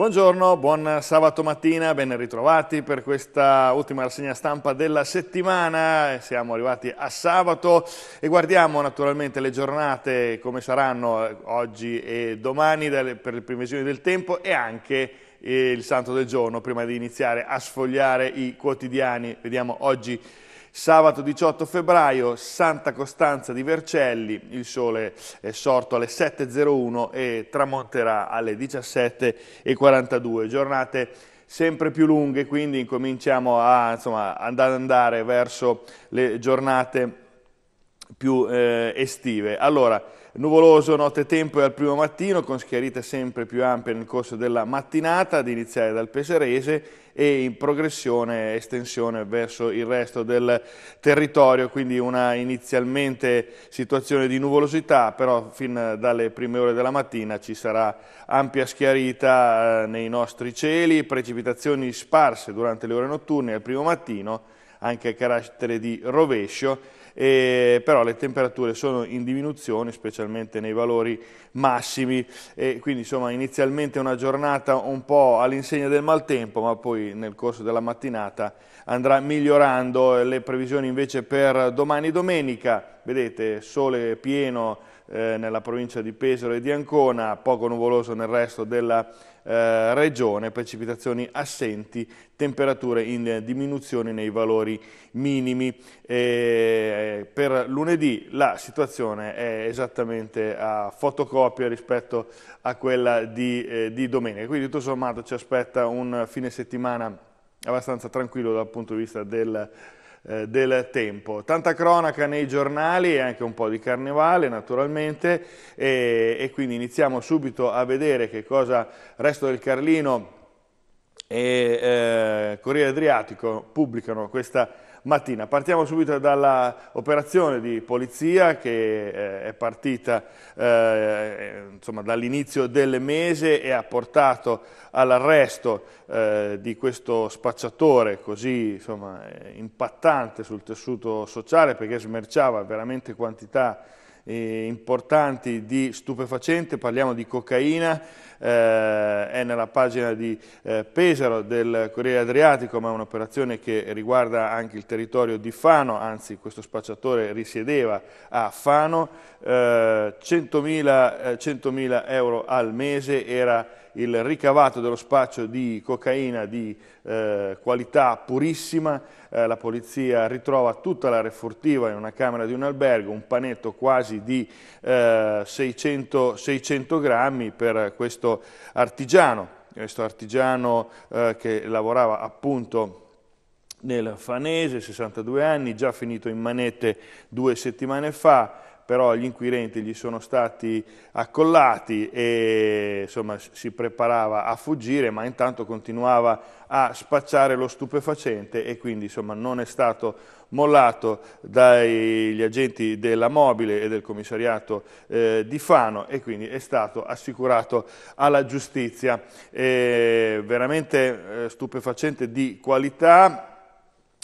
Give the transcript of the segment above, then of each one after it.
Buongiorno, buon sabato mattina, ben ritrovati per questa ultima rassegna stampa della settimana. Siamo arrivati a sabato e guardiamo naturalmente le giornate come saranno eh, oggi e domani per le previsioni del tempo e anche eh, il santo del giorno prima di iniziare a sfogliare i quotidiani. Vediamo oggi Sabato 18 febbraio, Santa Costanza di Vercelli, il sole è sorto alle 7.01 e tramonterà alle 17.42. Giornate sempre più lunghe, quindi incominciamo a, insomma, ad andare verso le giornate più eh, estive. Allora, Nuvoloso nottetempo e al primo mattino, con schiarite sempre più ampie nel corso della mattinata, ad iniziare dal Peserese e in progressione estensione verso il resto del territorio, quindi una inizialmente situazione di nuvolosità, però fin dalle prime ore della mattina ci sarà ampia schiarita eh, nei nostri cieli, precipitazioni sparse durante le ore notturne al primo mattino, anche a carattere di rovescio, eh, però le temperature sono in diminuzione, specialmente nei valori massimi, e quindi insomma inizialmente una giornata un po' all'insegna del maltempo, ma poi nel corso della mattinata andrà migliorando. Le previsioni invece per domani domenica, vedete, sole pieno, eh, nella provincia di Pesaro e di Ancona, poco nuvoloso nel resto della eh, regione, precipitazioni assenti, temperature in diminuzione nei valori minimi. E eh, per lunedì la situazione è esattamente a fotocopia rispetto a quella di, eh, di domenica, quindi tutto sommato ci aspetta un fine settimana abbastanza tranquillo dal punto di vista del eh, del tempo. Tanta cronaca nei giornali e anche un po' di carnevale naturalmente e, e quindi iniziamo subito a vedere che cosa Resto del Carlino e eh, Corriere Adriatico pubblicano questa mattina. Partiamo subito dall'operazione di polizia che eh, è partita eh, dall'inizio del mese e ha portato all'arresto eh, di questo spacciatore così insomma, impattante sul tessuto sociale perché smerciava veramente quantità di eh, importanti di stupefacente, parliamo di cocaina, eh, è nella pagina di eh, Pesaro del Corriere Adriatico, ma è un'operazione che riguarda anche il territorio di Fano, anzi questo spacciatore risiedeva a Fano, 100.000 eh, 100 eh, euro al mese era il ricavato dello spaccio di cocaina di eh, qualità purissima, eh, la polizia ritrova tutta la refurtiva in una camera di un albergo, un panetto quasi di eh, 600, 600 grammi per questo artigiano, questo artigiano eh, che lavorava appunto nel Fanese, 62 anni, già finito in manette due settimane fa, però gli inquirenti gli sono stati accollati e insomma, si preparava a fuggire, ma intanto continuava a spacciare lo stupefacente e quindi insomma, non è stato mollato dagli agenti della Mobile e del commissariato eh, di Fano e quindi è stato assicurato alla giustizia. Eh, veramente eh, stupefacente di qualità,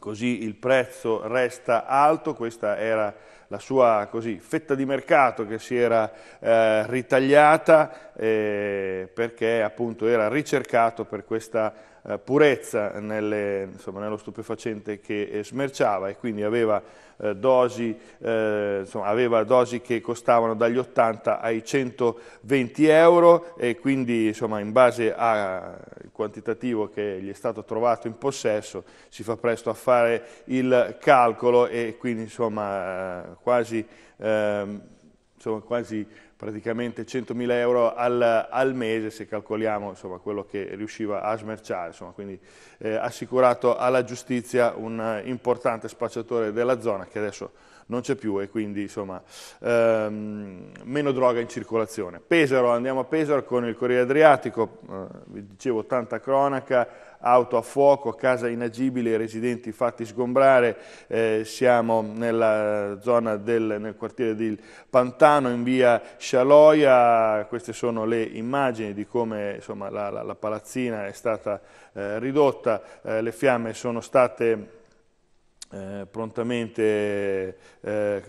così il prezzo resta alto, questa era la sua così, fetta di mercato che si era eh, ritagliata eh, perché appunto era ricercato per questa eh, purezza nelle, insomma, nello stupefacente che eh, smerciava e quindi aveva, eh, dosi, eh, insomma, aveva, dosi, che costavano dagli 80 ai 120 euro e quindi insomma, in base al eh, quantitativo che gli è stato trovato in possesso si fa presto a fare il calcolo e quindi insomma eh, quasi... Ehm, insomma, quasi praticamente 100.000 euro al, al, mese se calcoliamo insomma, quello che riusciva a smerciare, insomma, quindi eh, assicurato alla giustizia un importante spacciatore della zona che adesso non c'è più e quindi insomma, ehm, meno droga in circolazione. Pesaro, andiamo a Pesaro con il Corriere Adriatico, eh, vi dicevo tanta cronaca, auto a fuoco, casa inagibile, residenti fatti sgombrare, eh, siamo nella zona del, nel quartiere di Pantano, in via Scialoia, queste sono le immagini di come insomma, la, la, la, palazzina è stata eh, ridotta, eh, le fiamme sono state eh, prontamente eh,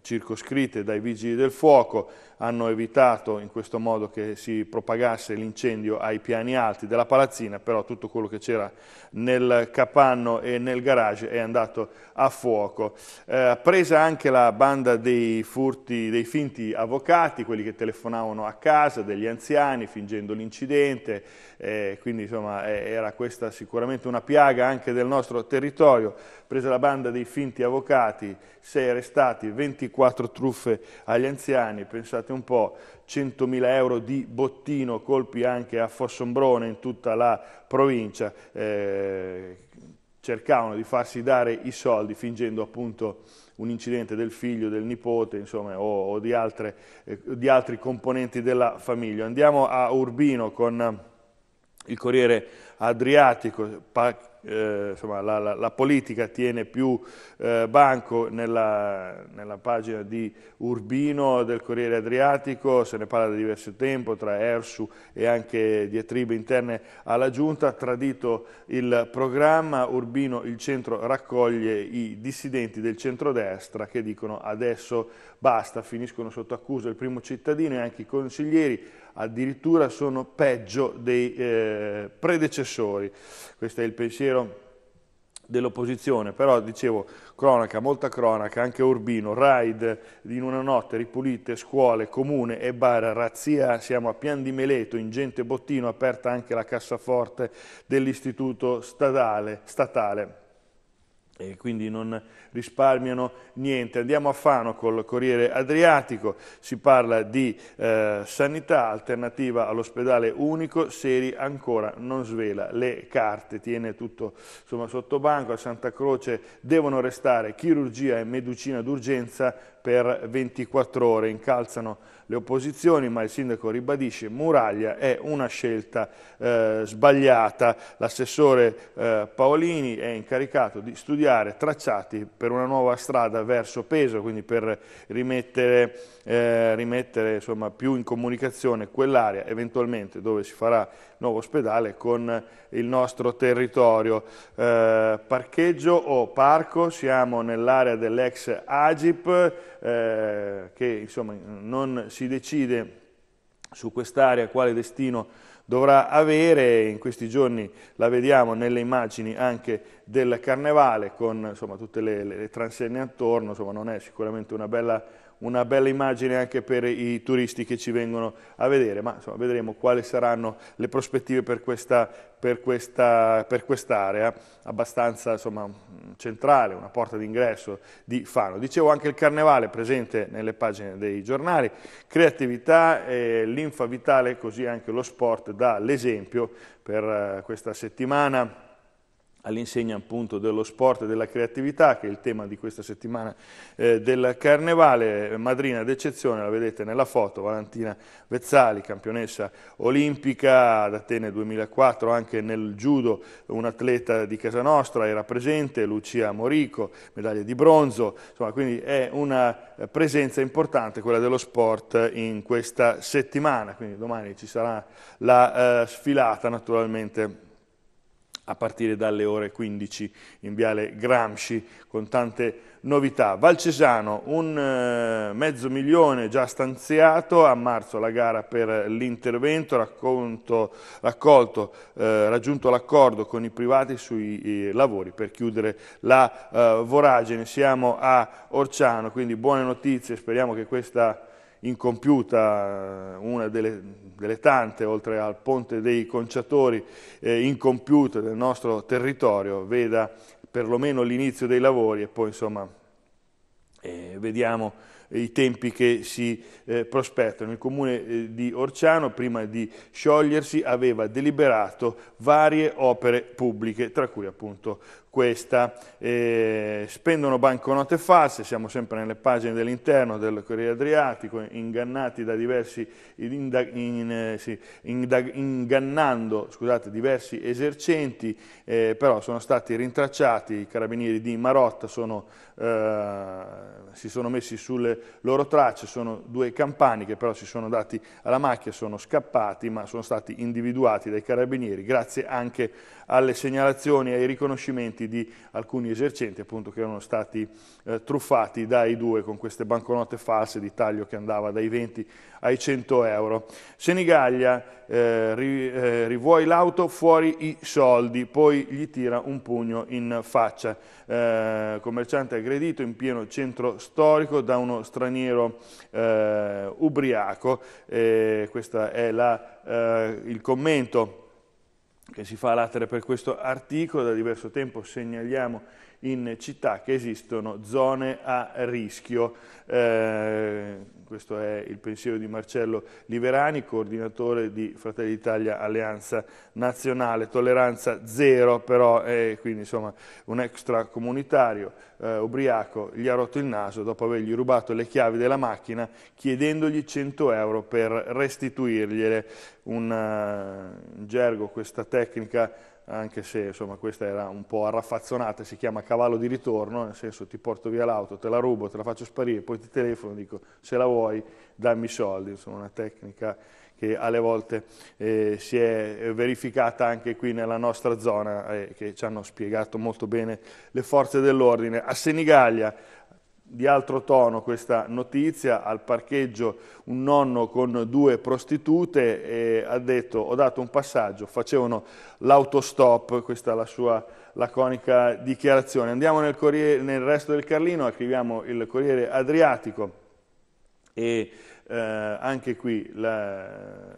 circoscritte dai vigili del fuoco, hanno evitato in questo modo che si propagasse l'incendio ai piani alti della palazzina, però tutto quello che c'era nel capanno e nel garage è andato a fuoco. Eh, presa anche la banda dei furti, dei finti avvocati, quelli che telefonavano a casa, degli anziani, fingendo l'incidente, eh, quindi insomma eh, era questa sicuramente una piaga anche del nostro territorio, presa la banda dei finti avvocati, sei arrestati, 24 truffe agli anziani, pensate un po', 100.000 euro di bottino, colpi anche a Fossombrone in tutta la provincia, eh, cercavano di farsi dare i soldi fingendo appunto un incidente del figlio, del nipote, insomma, o, o di, altre, eh, di, altri componenti della famiglia. Andiamo a Urbino con il Corriere Adriatico, eh, insomma, la, la, la, politica tiene più eh, banco nella, nella, pagina di Urbino del Corriere Adriatico, se ne parla da diverso tempo tra Ersu e anche diatribe interne alla Giunta, tradito il programma, Urbino il centro raccoglie i dissidenti del centrodestra che dicono adesso basta, finiscono sotto accusa il primo cittadino e anche i consiglieri, addirittura sono peggio dei eh, predecessori. Questo è il pensiero dell'opposizione, però dicevo cronaca, molta cronaca, anche Urbino, raid in una notte, ripulite, scuole, comune e bar, razzia, siamo a Pian di Meleto, ingente bottino, aperta anche la cassaforte dell'istituto statale e quindi non risparmiano niente. Andiamo a Fano col Corriere Adriatico, si parla di eh, sanità alternativa all'ospedale unico, Seri ancora non svela le carte, tiene tutto insomma, sotto banco, a Santa Croce devono restare chirurgia e medicina d'urgenza per 24 ore, incalzano le opposizioni, ma il sindaco ribadisce Muraglia è una scelta eh, sbagliata. L'assessore eh, Paolini è incaricato di studiare tracciati per una nuova strada verso Peso, quindi per rimettere, eh, rimettere insomma, più in comunicazione quell'area eventualmente dove si farà nuovo ospedale con il nostro territorio. Eh, parcheggio o parco, siamo nell'area dell'ex Agip eh, che insomma, non si decide su quest'area quale destino dovrà avere, in questi giorni la vediamo nelle immagini anche del carnevale con insomma, tutte le, le, transenne attorno, insomma, non è sicuramente una bella una bella immagine anche per i turisti che ci vengono a vedere, ma insomma, vedremo quali saranno le prospettive per questa per quest'area abbastanza insomma, centrale, una porta d'ingresso di Fano. Dicevo anche il carnevale presente nelle pagine dei giornali, creatività, eh, linfa vitale, così anche lo sport dà l'esempio per eh, questa settimana all'insegna appunto dello sport e della creatività, che è il tema di questa settimana eh, del Carnevale, madrina d'eccezione, la vedete nella foto, Valentina Vezzali, campionessa olimpica ad Atene 2004, anche nel judo un atleta di casa nostra era presente, Lucia Morico, medaglia di bronzo, insomma quindi è una presenza importante quella dello sport in questa settimana, quindi domani ci sarà la eh, sfilata naturalmente a partire dalle ore 15 in Viale Gramsci con tante novità. Valcesano, un eh, mezzo milione già stanziato, a marzo la gara per l'intervento, eh, raggiunto l'accordo con i privati sui eh, lavori per chiudere la eh, voragine. Siamo a Orciano, quindi buone notizie, speriamo che questa incompiuta, eh, una delle, delle, tante, oltre al ponte dei conciatori, eh, incompiuta del nostro territorio, veda perlomeno l'inizio dei lavori e poi insomma eh, vediamo i tempi che si eh, prospettano. Il comune eh, di Orciano, prima di sciogliersi, aveva deliberato varie opere pubbliche, tra cui appunto questa. Eh, spendono banconote false, siamo sempre nelle pagine dell'interno del Corriere Adriatico, ingannati da diversi, indag, in, eh, sì, indag, ingannando scusate, diversi esercenti, eh, però sono stati rintracciati, i carabinieri di Marotta sono, eh, si sono messi sulle loro tracce, sono due campani che però si sono dati alla macchia, sono scappati, ma sono stati individuati dai carabinieri grazie anche alle segnalazioni e ai riconoscimenti documenti di alcuni esercenti appunto, che erano stati eh, truffati dai due con queste banconote false di taglio che andava dai 20 ai 100 euro. Senigallia eh, ri, eh, rivuoi l'auto fuori i soldi, poi gli tira un pugno in faccia. Eh, commerciante aggredito in pieno centro storico da uno straniero eh, ubriaco. Eh, questo è la, il commento che si fa latere per questo articolo, da diverso tempo segnaliamo in città che esistono zone a rischio. Eh, questo è il pensiero di Marcello Liverani, coordinatore di Fratelli d'Italia Alleanza Nazionale, tolleranza zero però, eh, quindi insomma un extracomunitario eh, ubriaco gli ha rotto il naso dopo avergli rubato le chiavi della macchina chiedendogli 100 euro per restituirgliele, un, uh, gergo, questa tecnica anche se insomma, questa era un po' arraffazzonata, si chiama cavallo di ritorno, nel senso ti porto via l'auto, te la rubo, te la faccio sparire, poi ti telefono, dico se la vuoi dammi i soldi, insomma una tecnica che alle volte eh, si è verificata anche qui nella nostra zona, eh, che ci hanno spiegato molto bene le forze dell'ordine. A Senigallia di altro tono questa notizia, al parcheggio un nonno con due prostitute ha detto ho dato un passaggio, facevano l'autostop, questa è la sua laconica dichiarazione. Andiamo nel, corriere, nel resto del Carlino, scriviamo il Corriere Adriatico e eh, anche qui la,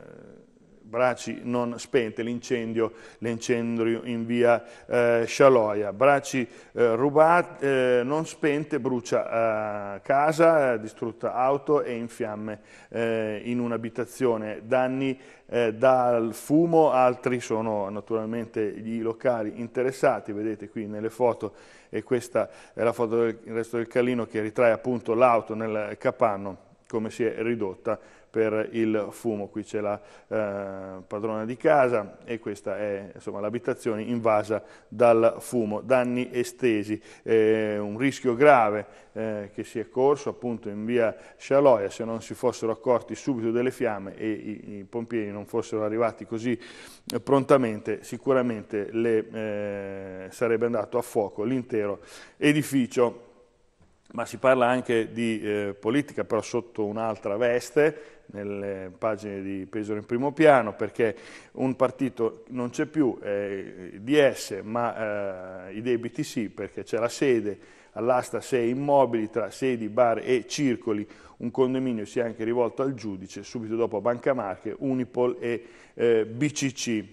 Braci non spente, l'incendio, in via eh, Scialoia, Braci eh, rubate, eh, non spente, brucia eh, casa, eh, distrutta auto e in fiamme eh, in un'abitazione, danni dal fumo, altri sono naturalmente i locali interessati, vedete qui nelle foto e questa è la foto del resto del Calino che ritrae appunto l'auto nel capanno come si è ridotta per il fumo. Qui c'è la eh, padrona di casa e questa è l'abitazione invasa dal fumo. Danni estesi, eh, un rischio grave eh, che si è corso appunto in via Scialoia se non si fossero accorti subito delle fiamme e i, i pompieri non fossero arrivati così eh, prontamente, sicuramente le, eh, sarebbe andato a fuoco l'intero edificio ma si parla anche di eh, politica però sotto un'altra veste nelle pagine di Pesaro in primo piano, perché un partito non c'è più, eh, DS, ma eh, i debiti sì, perché c'è la sede, all'asta 6 immobili tra sedi, bar e circoli, un condominio si è anche rivolto al giudice, subito dopo Banca Marche, Unipol e eh, BCC.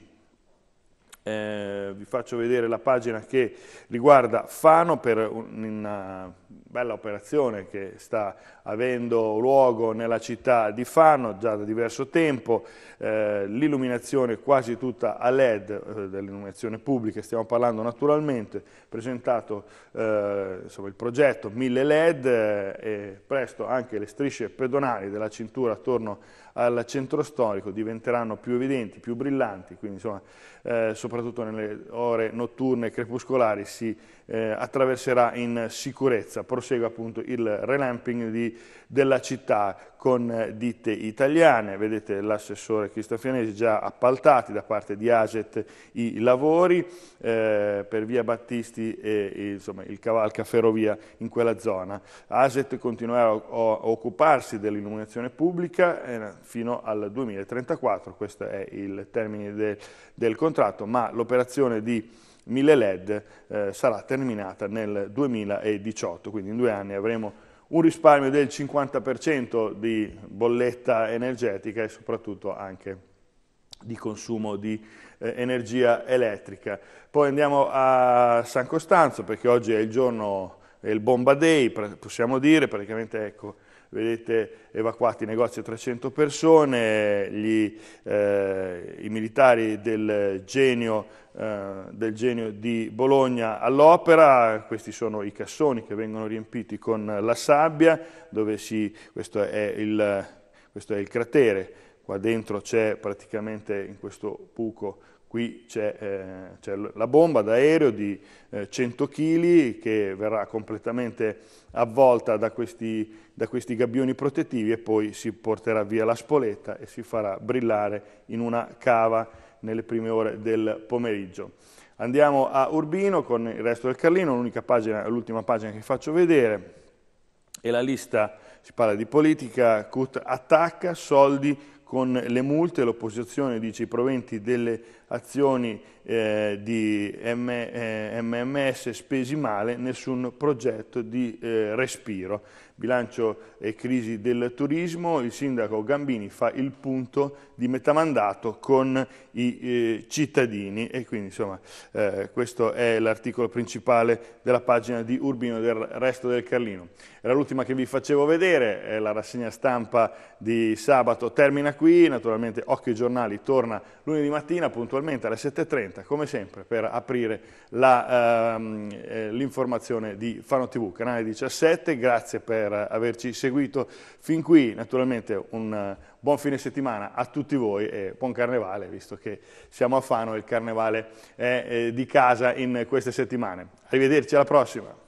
Eh, vi faccio vedere la pagina che riguarda Fano per una bella operazione che sta avendo luogo nella città di Fano già da diverso tempo, eh, l'illuminazione quasi tutta a LED eh, dell'illuminazione pubblica, stiamo parlando naturalmente, presentato eh, insomma, il progetto 1000 LED eh, e presto anche le strisce pedonali della cintura attorno al centro storico diventeranno più evidenti, più brillanti, quindi insomma, eh, soprattutto nelle ore notturne e crepuscolari si eh, attraverserà in sicurezza. Prosegue appunto il relamping di, della città con eh, ditte italiane. Vedete l'assessore Cristofianesi già appaltati da parte di Aset i lavori eh, per via Battisti e insomma, il cavalca ferrovia in quella zona. Aset continuerà a, occuparsi dell'illuminazione pubblica eh, fino al 2034, questo è il termine de, del contratto, ma l'operazione di 1000 LED eh, sarà terminata nel 2018, quindi in due anni avremo un risparmio del 50% di bolletta energetica e soprattutto anche di consumo di eh, energia elettrica. Poi andiamo a San Costanzo perché oggi è il giorno, è il bomba day, possiamo dire, praticamente ecco, vedete evacuati i negozi a 300 persone, gli, eh, i militari del genio, eh, del genio di Bologna all'opera, questi sono i cassoni che vengono riempiti con la sabbia, dove si, questo, è il, questo è il cratere, qua dentro c'è praticamente in questo buco Qui c'è eh, la bomba d'aereo di eh, 100 kg che verrà completamente avvolta da questi, da questi, gabbioni protettivi e poi si porterà via la spoletta e si farà brillare in una cava nelle prime ore del pomeriggio. Andiamo a Urbino con il resto del Carlino, l'ultima pagina, pagina che faccio vedere è la lista, si parla di politica, CUT attacca, soldi con le multe, l'opposizione dice i proventi delle azioni eh, di M eh, MMS spesi male, nessun progetto di eh, respiro. Bilancio e crisi del turismo, il sindaco Gambini fa il punto di metà mandato con i eh, cittadini e quindi insomma eh, questo è l'articolo principale della pagina di Urbino del resto del Carlino. Era l'ultima che vi facevo vedere, la rassegna stampa di sabato termina qui, naturalmente Occhio ai giornali torna lunedì mattina, appunto puntualmente alle 7.30, come sempre, per aprire ehm, eh, l'informazione ehm, di Fano TV, canale 17. Grazie per averci seguito fin qui. Naturalmente un eh, buon fine settimana a tutti voi e buon carnevale, visto che siamo a Fano e il carnevale è eh, di casa in queste settimane. Arrivederci alla prossima.